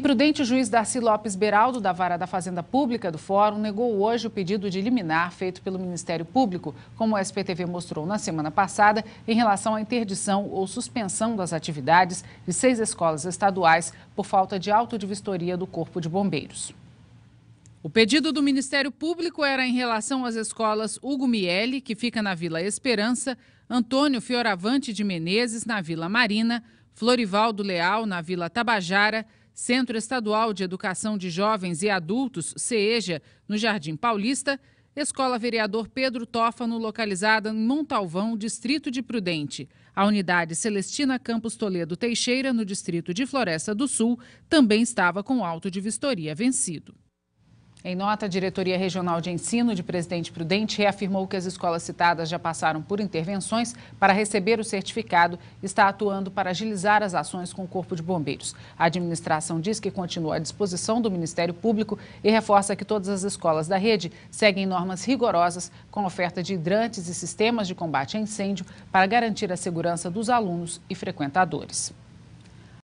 Prudente, o juiz Darcy Lopes Beraldo, da Vara da Fazenda Pública do Fórum, negou hoje o pedido de liminar feito pelo Ministério Público, como o SPTV mostrou na semana passada, em relação à interdição ou suspensão das atividades de seis escolas estaduais por falta de auto de vistoria do Corpo de Bombeiros. O pedido do Ministério Público era em relação às escolas Hugo Miele, que fica na Vila Esperança, Antônio Fioravante de Menezes, na Vila Marina, Florivaldo Leal, na Vila Tabajara, Centro Estadual de Educação de Jovens e Adultos, CEJA, no Jardim Paulista, Escola Vereador Pedro Tófano, localizada em Montalvão, Distrito de Prudente. A unidade Celestina Campos Toledo Teixeira, no Distrito de Floresta do Sul, também estava com auto de vistoria vencido. Em nota, a Diretoria Regional de Ensino de Presidente Prudente reafirmou que as escolas citadas já passaram por intervenções para receber o certificado e está atuando para agilizar as ações com o Corpo de Bombeiros. A administração diz que continua à disposição do Ministério Público e reforça que todas as escolas da rede seguem normas rigorosas com oferta de hidrantes e sistemas de combate a incêndio para garantir a segurança dos alunos e frequentadores.